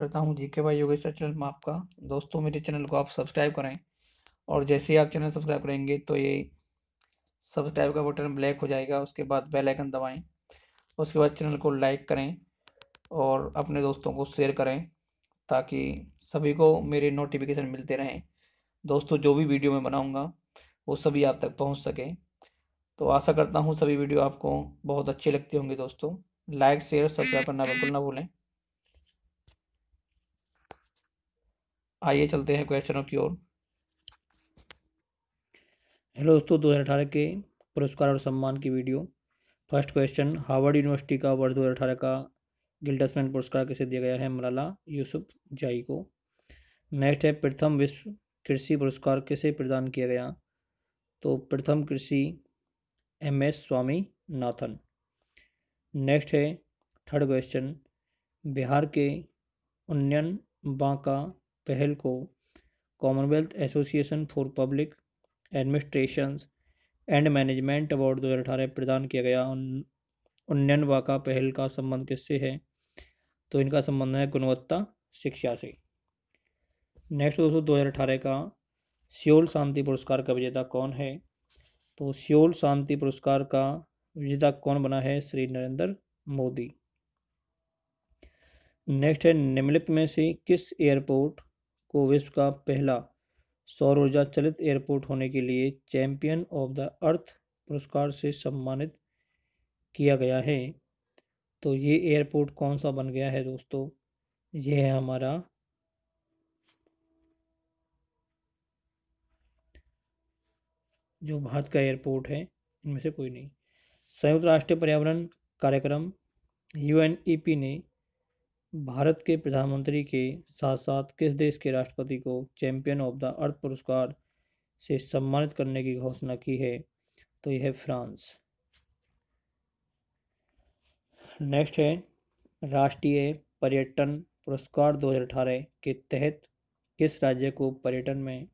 करता हूँ जी के भाई योगेश्वर चैनल में आपका दोस्तों मेरे चैनल को आप सब्सक्राइब करें और जैसे ही आप चैनल सब्सक्राइब करेंगे तो ये सब्सक्राइब का बटन ब्लैक हो जाएगा उसके बाद बेल आइकन दबाएं उसके बाद चैनल को लाइक करें और अपने दोस्तों को शेयर करें ताकि सभी को मेरे नोटिफिकेशन मिलते रहें दोस्तों जो भी वीडियो मैं बनाऊँगा वो सभी आप तक पहुँच सकें तो आशा करता हूँ सभी वीडियो आपको बहुत अच्छी लगती होंगे दोस्तों लाइक शेयर सब्सक्राइब करना बिल्कुल ना भूलें आइए चलते हैं क्वेश्चनों की ओर हेलो दोस्तों दो हज़ार अठारह के पुरस्कार और सम्मान की video first question Harvard University का वर्ष दो हज़ार अठारह का गिल्डसमैन पुरस्कार किसे दिया गया है मलाला यूसुफ जाई को नेक्स्ट है प्रथम विश्व कृषि पुरस्कार किसे प्रदान किया गया तो प्रथम कृषि M S Swaminathan next है थर्ड क्वेश्चन बिहार के उन्नयन बांका पहल को Commonwealth Association for Public Administration and Management award दो हज़ार अठारह प्रदान किया गया उन्नयन वाका पहल का संबंध किससे है तो इनका संबंध है गुणवत्ता शिक्षा से नेक्स्ट दोस्तों दो हज़ार अठारह का सियोल शांति पुरस्कार का विजेता कौन है तो सियोल शांति पुरस्कार का विजेता कौन बना है श्री नरेंद्र मोदी नेक्स्ट है निम्नलिखित में से किस एयरपोर्ट को विश्व का पहला सौर ऊर्जा चलित एयरपोर्ट होने के लिए चैंपियन ऑफ द अर्थ पुरस्कार से सम्मानित किया गया है तो ये एयरपोर्ट कौन सा बन गया है दोस्तों यह है हमारा जो भारत का एयरपोर्ट है इनमें से कोई नहीं संयुक्त राष्ट्र पर्यावरण कार्यक्रम यूएनईपी ने भारत के प्रधानमंत्री के साथ साथ किस देश के राष्ट्रपति को चैंपियन ऑफ द अर्थ पुरस्कार से सम्मानित करने की घोषणा की है तो यह फ्रांस नेक्स्ट है राष्ट्रीय पर्यटन पुरस्कार 2018 के तहत किस राज्य को पर्यटन में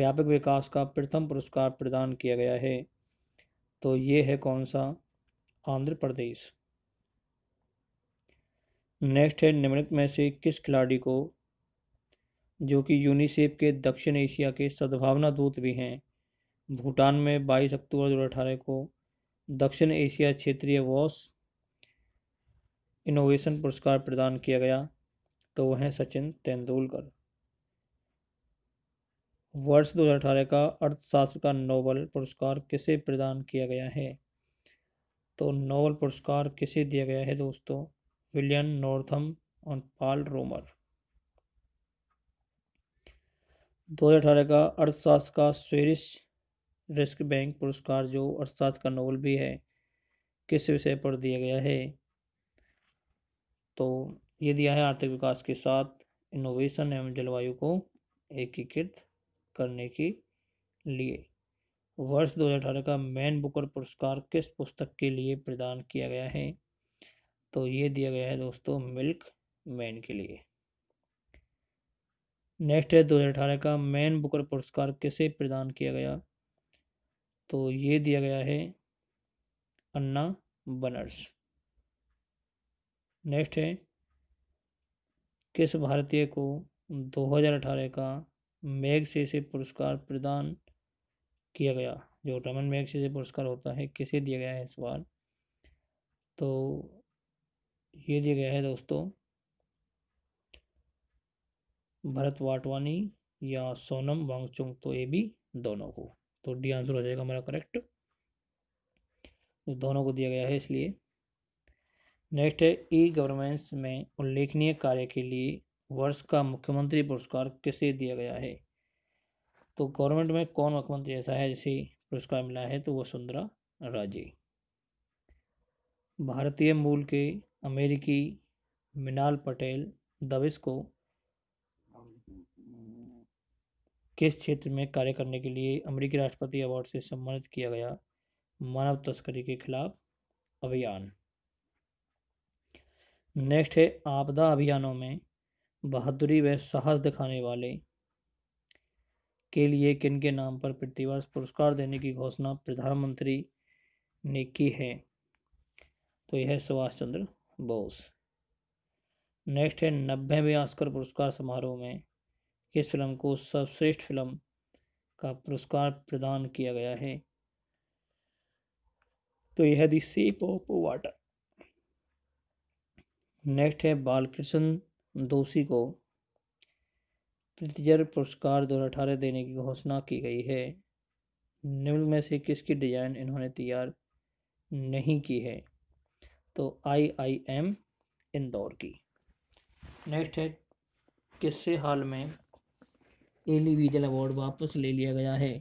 व्यापक विकास का प्रथम पुरस्कार प्रदान किया गया है तो ये है कौन सा आंध्र प्रदेश नेक्स्ट है निम्नलिखित में से किस खिलाड़ी को जो कि यूनिसेफ के दक्षिण एशिया के सद्भावना दूत भी हैं भूटान में 22 अक्टूबर दो को दक्षिण एशिया क्षेत्रीय वॉस इनोवेशन पुरस्कार प्रदान किया गया तो वह हैं सचिन तेंदुलकर वर्ष 2018 का अर्थशास्त्र का नोबल पुरस्कार किसे प्रदान किया गया है तो नोबल पुरस्कार किसे दिया गया है दोस्तों विलियन नॉर्थम और पॉल रोमर 2018 का अर्थशास्त्र का स्वेरिश रिस्क बैंक पुरस्कार जो अर्थशास्त्र का नोवल भी है किस विषय पर दिया गया है तो ये दिया है आर्थिक विकास के साथ इनोवेशन एवं जलवायु को एकीकृत करने के लिए वर्ष 2018 का मैन बुकर पुरस्कार किस पुस्तक के लिए प्रदान किया गया है तो ये दिया गया है दोस्तों मिल्क मैन के लिए नेक्स्ट है अठारह का मैन बुकर पुरस्कार किसे प्रदान किया गया तो ये दिया गया है अन्ना बनर्स नेक्स्ट है किस भारतीय को 2018 का मैग से पुरस्कार प्रदान किया गया जो रमन मैग से पुरस्कार होता है किसे दिया गया है इस बार तो ये दिया गया है दोस्तों भरत वाटवानी या सोनम वांगचुंग तो ये भी दोनों को तो डी आंसर हो जाएगा हमारा करेक्ट दोनों को दिया गया है इसलिए नेक्स्ट है ई गवर्नेंस में उल्लेखनीय कार्य के लिए वर्ष का मुख्यमंत्री पुरस्कार किसे दिया गया है तो गवर्नमेंट में कौन मुख्यमंत्री ऐसा है जिसे पुरस्कार मिला है तो वो सुंदरा राजे भारतीय मूल के अमेरिकी मिनाल पटेल दविस को किस क्षेत्र में कार्य करने के लिए अमेरिकी राष्ट्रपति अवार्ड से सम्मानित किया गया मानव तस्करी के खिलाफ अभियान नेक्स्ट है आपदा अभियानों में बहादुरी व साहस दिखाने वाले के लिए किन के नाम पर प्रतिवर्ष पुरस्कार देने की घोषणा प्रधानमंत्री ने की है तो यह सुभाष चंद्र बोस नेक्स्ट है नब्बेवें ऑस्कर पुरस्कार समारोह में किस फिल्म को सर्वश्रेष्ठ फिल्म का पुरस्कार प्रदान किया गया है तो यह the shape of water next है बालकृष्ण दोषी को प्रतिजर पुरस्कार दो अठारह देने की घोषणा की गई है निम्न में से किसकी डिजाइन इन्होंने तैयार नहीं की है तो आई आई एम इंदौर की नेक्स्ट है किससे हाल में एलिविजल अवार्ड वापस ले लिया गया है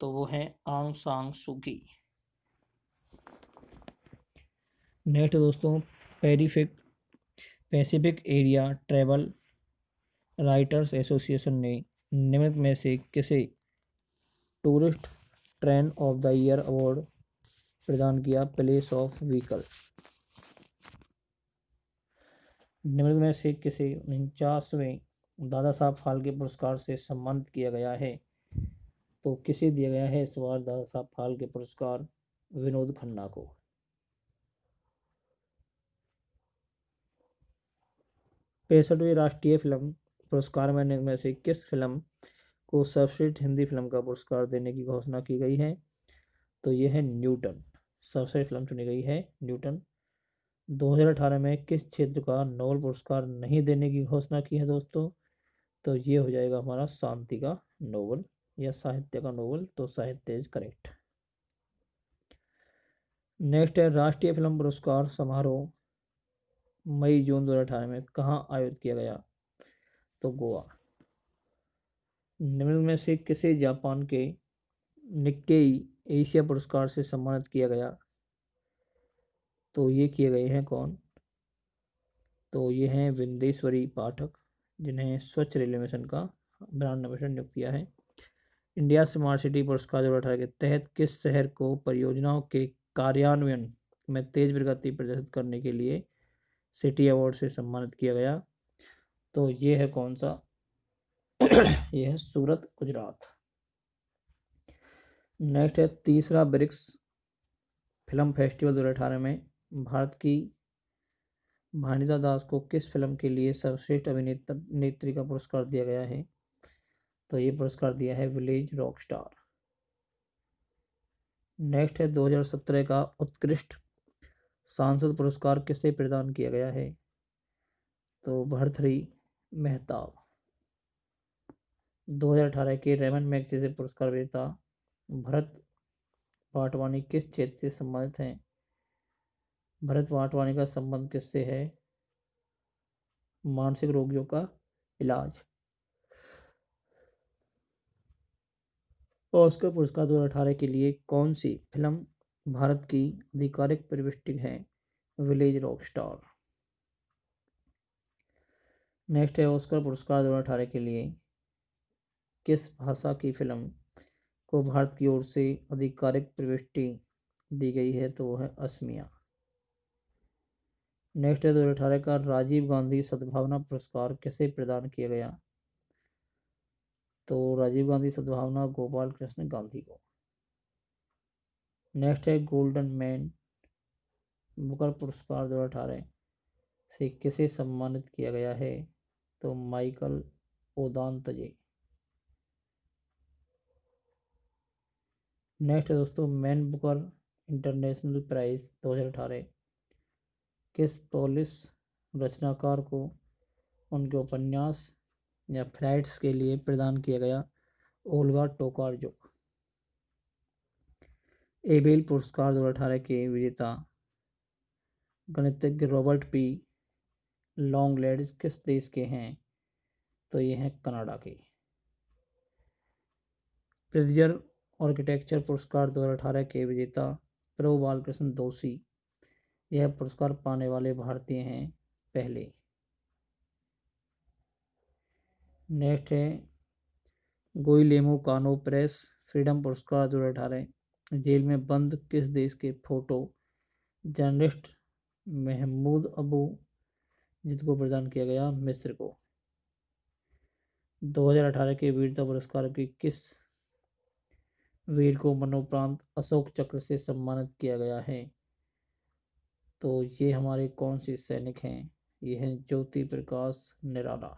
तो वो है आंग सांग सुकी नेक्स्ट दोस्तों Pacific Pacific area travel writers association ने निमित में से किसे tourist train of the year award प्रदान किया प्लेस ऑफ व्हीकल निम्न में से किसे उनचासवें दादा साहब फाल्के पुरस्कार से सम्मानित किया गया है तो किसे दिया गया है इस बार दादा साहब फाल्के पुरस्कार विनोद खन्ना को पैंसठवें राष्ट्रीय फिल्म पुरस्कार में निम्न से किस फिल्म को सर्वश्रेष्ठ हिंदी फिल्म का पुरस्कार देने की घोषणा की गई है तो यह है न्यूटन सबसे फिल्म चुनी गई है न्यूटन 2018 में किस क्षेत्र का नोबल पुरस्कार नहीं देने की घोषणा की है दोस्तों तो ये हो जाएगा हमारा शांति का नोबल या साहित्य का नोबल तो साहित्य इज करेक्ट नेक्स्ट है राष्ट्रीय फिल्म पुरस्कार समारोह मई जून 2018 में कहाँ आयोजित किया गया तो गोवा निम्न में से किसे जापान के निक्केई एशिया पुरस्कार से सम्मानित किया गया तो ये किए गए हैं कौन तो ये हैं विंदेश्वरी पाठक जिन्हें स्वच्छ रेलवे मिशन का ब्रांड मिशन नियुक्त किया है इंडिया स्मार्ट सिटी पुरस्कार दो हज़ार के तहत किस शहर को परियोजनाओं के कार्यान्वयन में तेज प्रगति प्रदर्शित करने के लिए सिटी अवार्ड से सम्मानित किया गया तो ये है कौन सा ये है सूरत गुजरात नेक्स्ट है तीसरा ब्रिक्स फिल्म फेस्टिवल दो हज़ार अठारह में भारत की भानिता दास को किस फिल्म के लिए सर्वश्रेष्ठ अभिनेता नेत्री का पुरस्कार दिया गया है तो ये पुरस्कार दिया है विलेज रॉक स्टार नेक्स्ट है 2017 का उत्कृष्ट सांसद पुरस्कार किसे प्रदान किया गया है तो भरथरी मेहताब 2018 के रेमन से पुरस्कार विजेता भरत वाटवाणी किस क्षेत्र से संबंधित हैं भरत वाटवाणी का संबंध किससे है मानसिक रोगियों का इलाज ऑस्कर पुरस्कार दो हजार के लिए कौन सी फिल्म भारत की आधिकारिक प्रविष्टि है विलेज रॉक स्टार नेक्स्ट है ऑस्कर पुरस्कार दो हजार के लिए किस भाषा की फिल्म को भारत की ओर से आधिकारिक प्रविष्टि दी गई है तो वह है असमिया नेक्स्ट है दो अठारह का राजीव गांधी सद्भावना पुरस्कार कैसे प्रदान किया गया तो राजीव गांधी सद्भावना गोपाल कृष्ण गांधी को नेक्स्ट है गोल्डन मैन बुकर पुरस्कार दो अठारह से किसे सम्मानित किया गया है तो माइकल ओदान तजे नेक्स्ट है दोस्तों मैन बुकर इंटरनेशनल प्राइज़ दो हज़ार अठारह किस पोलिस रचनाकार को उनके उपन्यास या फ्लाइट्स के लिए प्रदान किया गया ओलगा जो एबेल पुरस्कार दो अठारह के विजेता गणितज्ञ रॉबर्ट पी लॉन्ग लेड्स किस देश के हैं तो ये हैं कनाडा के प्रिजर आर्किटेक्चर पुरस्कार अठारह के विजेता प्रभु बालकृष्ण दोषी यह पुरस्कार पाने वाले भारतीय हैं पहले नेक्स्ट है गोईलेमो कानो प्रेस फ्रीडम पुरस्कार दो अठारह जेल में बंद किस देश के फोटो जर्नलिस्ट महमूद अबू जिद को प्रदान किया गया मिस्र को 2018 के वीरता पुरस्कार की किस वीर को मनोप्रांत अशोक चक्र से सम्मानित किया गया है तो ये हमारे कौन से सैनिक हैं ये हैं ज्योति प्रकाश निराला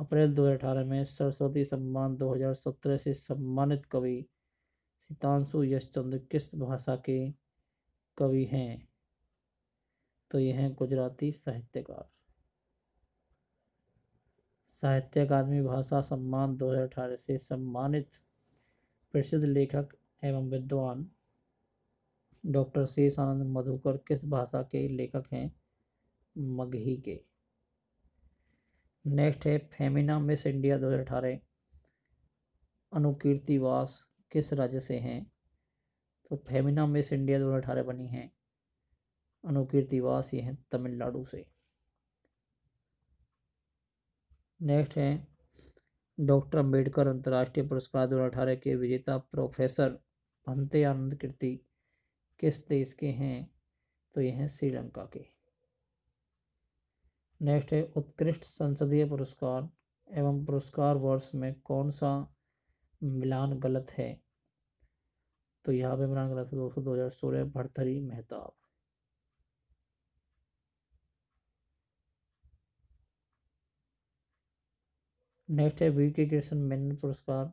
अप्रैल 2018 में सरस्वती सम्मान 2017 से सम्मानित कवि सितांशु यशचंद्र किस भाषा के कवि हैं तो ये हैं गुजराती साहित्यकार साहित्य अकादमी भाषा सम्मान 2018 से सम्मानित प्रसिद्ध लेखक एवं विद्वान डॉक्टर शेष आनंद मधुकर किस भाषा के लेखक हैं मगही के नेक्स्ट है फेमिना मिस इंडिया अठारह अनुकीर्ति वास किस राज्य से हैं तो फेमिना मिस इंडिया दो अठारह बनी हैं अनुकीर्ति वास ये हैं तमिलनाडु से नेक्स्ट है डॉक्टर अंबेडकर अंतर्राष्ट्रीय पुरस्कार दो अठारह के विजेता प्रोफेसर भंते आनंद कीर्ति किस देश के हैं तो ये हैं श्रीलंका के नेक्स्ट है उत्कृष्ट संसदीय पुरस्कार एवं पुरस्कार वर्ष में कौन सा मिलान गलत है तो यहाँ पे मिलान गलत है दोस्तों दो हज़ार सोलह भरथरी मेहताब नेक्स्ट है वी के कृष्ण मेनन पुरस्कार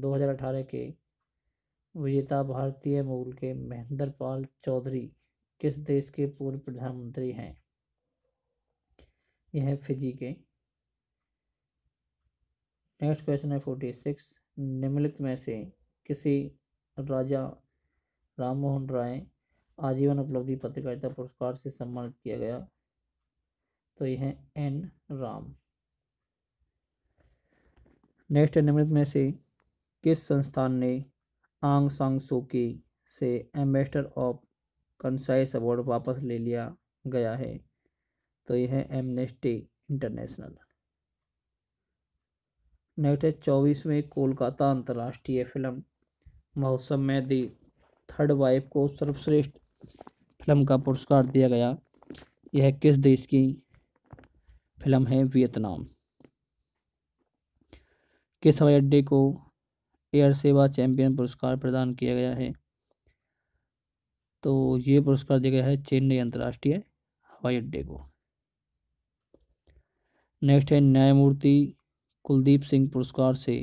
2018 के विजेता भारतीय मूल के महेंद्र पाल चौधरी किस देश के पूर्व प्रधानमंत्री हैं यह है फिजी के नेक्स्ट क्वेश्चन है फोर्टी सिक्स निम्नलिखित में से किसी राजा राम मोहन राय आजीवन उपलब्धि पत्रकारिता पुरस्कार से सम्मानित किया गया तो यह एन राम नेक्स्ट निम्नलिखित में से किस संस्थान ने आंग सांग सूकी से एम्बेसडर ऑफ कंसाइस अवार्ड वापस ले लिया गया है तो यह है एमनेस्टी इंटरनेशनल नेक्स्ट है चौबीसवें कोलकाता अंतर्राष्ट्रीय फिल्म महोत्सव में दी थर्ड वाइफ को सर्वश्रेष्ठ फिल्म का पुरस्कार दिया गया यह किस देश की फिल्म है वियतनाम के हवाई अड्डे को एयर सेवा चैंपियन पुरस्कार प्रदान किया गया है तो ये पुरस्कार दिया गया है चेन्नई अंतर्राष्ट्रीय हवाई अड्डे को नेक्स्ट है न्यायमूर्ति कुलदीप सिंह पुरस्कार से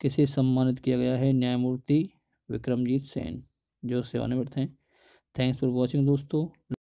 किसे सम्मानित किया गया है न्यायमूर्ति विक्रमजीत सेन जो सेवानिवृत्त हैं थैंक्स फॉर वॉचिंग दोस्तों